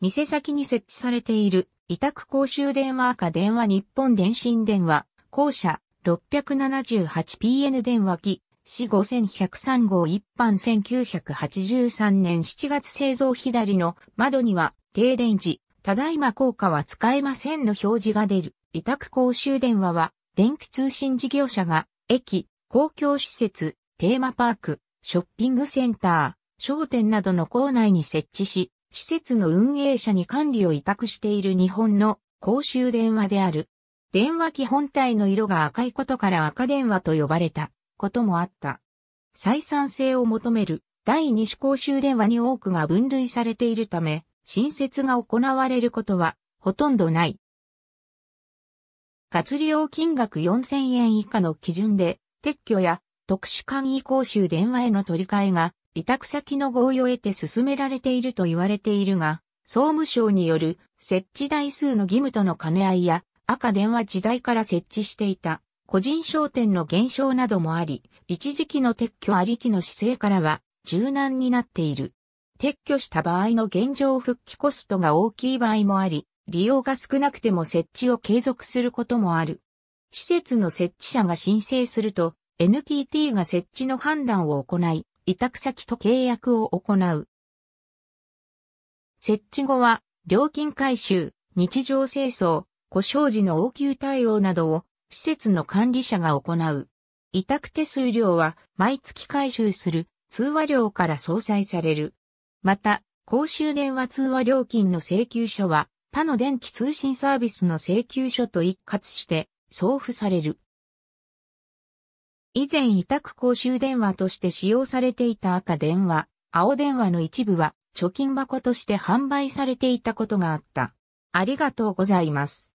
店先に設置されている委託公衆電話赤電話日本電信電話、校舎 678PN 電話機、市5103号一般1983年7月製造左の窓には停電時、ただいま効果は使えませんの表示が出る。委託公衆電話は、電気通信事業者が、駅、公共施設、テーマパーク、ショッピングセンター、商店などの構内に設置し、施設の運営者に管理を委託している日本の公衆電話である。電話機本体の色が赤いことから赤電話と呼ばれたこともあった。採算性を求める第二種公衆電話に多くが分類されているため、新設が行われることはほとんどない。活用金額4000円以下の基準で撤去や特殊簡易公衆電話への取り替えが委託先の合意を得て進められていると言われているが、総務省による設置台数の義務との兼ね合いや赤電話時代から設置していた個人商店の減少などもあり、一時期の撤去ありきの姿勢からは柔軟になっている。撤去した場合の現状復帰コストが大きい場合もあり、利用が少なくても設置を継続することもある。施設の設置者が申請すると、NTT が設置の判断を行い、委託先と契約を行う。設置後は、料金回収、日常清掃、故障時の応急対応などを施設の管理者が行う。委託手数料は毎月回収する通話料から相殺される。また、公衆電話通話料金の請求書は他の電気通信サービスの請求書と一括して送付される。以前委託公衆電話として使用されていた赤電話、青電話の一部は貯金箱として販売されていたことがあった。ありがとうございます。